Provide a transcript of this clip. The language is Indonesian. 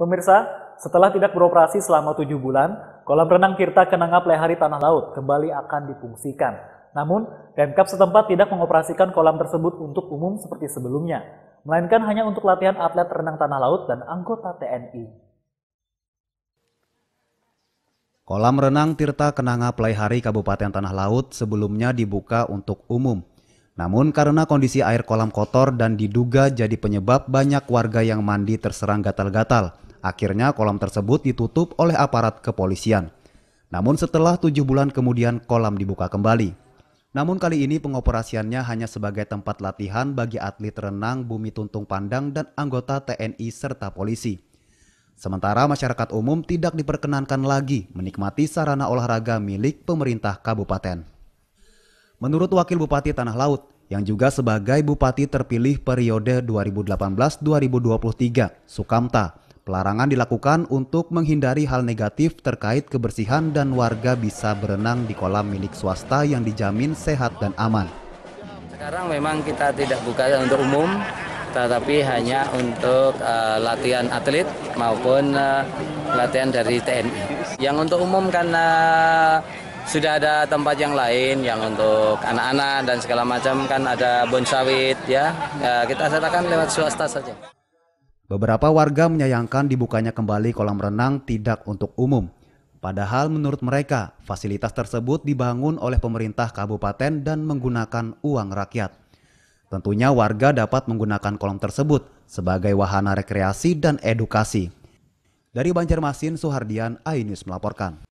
Pemirsa, setelah tidak beroperasi selama tujuh bulan, kolam renang Tirta Kenanga Plehari Tanah Laut kembali akan difungsikan. Namun, Pemkap setempat tidak mengoperasikan kolam tersebut untuk umum seperti sebelumnya, melainkan hanya untuk latihan atlet renang tanah laut dan anggota TNI. Kolam renang Tirta Kenanga Plehari Kabupaten Tanah Laut sebelumnya dibuka untuk umum. Namun karena kondisi air kolam kotor dan diduga jadi penyebab banyak warga yang mandi terserang gatal-gatal. Akhirnya kolam tersebut ditutup oleh aparat kepolisian. Namun setelah tujuh bulan kemudian kolam dibuka kembali. Namun kali ini pengoperasiannya hanya sebagai tempat latihan bagi atlet renang bumi tuntung pandang dan anggota TNI serta polisi. Sementara masyarakat umum tidak diperkenankan lagi menikmati sarana olahraga milik pemerintah kabupaten. Menurut Wakil Bupati Tanah Laut, yang juga sebagai Bupati terpilih periode 2018-2023, Sukamta, Pelarangan dilakukan untuk menghindari hal negatif terkait kebersihan dan warga bisa berenang di kolam milik swasta yang dijamin sehat dan aman. Sekarang memang kita tidak buka untuk umum, tetapi hanya untuk uh, latihan atlet maupun uh, latihan dari TNI. Yang untuk umum karena sudah ada tempat yang lain yang untuk anak-anak dan segala macam kan ada bon sawit ya. Uh, kita sertakan lewat swasta saja. Beberapa warga menyayangkan dibukanya kembali kolam renang tidak untuk umum. Padahal menurut mereka, fasilitas tersebut dibangun oleh pemerintah kabupaten dan menggunakan uang rakyat. Tentunya warga dapat menggunakan kolam tersebut sebagai wahana rekreasi dan edukasi. Dari Banjarmasin, Suhardian, AINews melaporkan.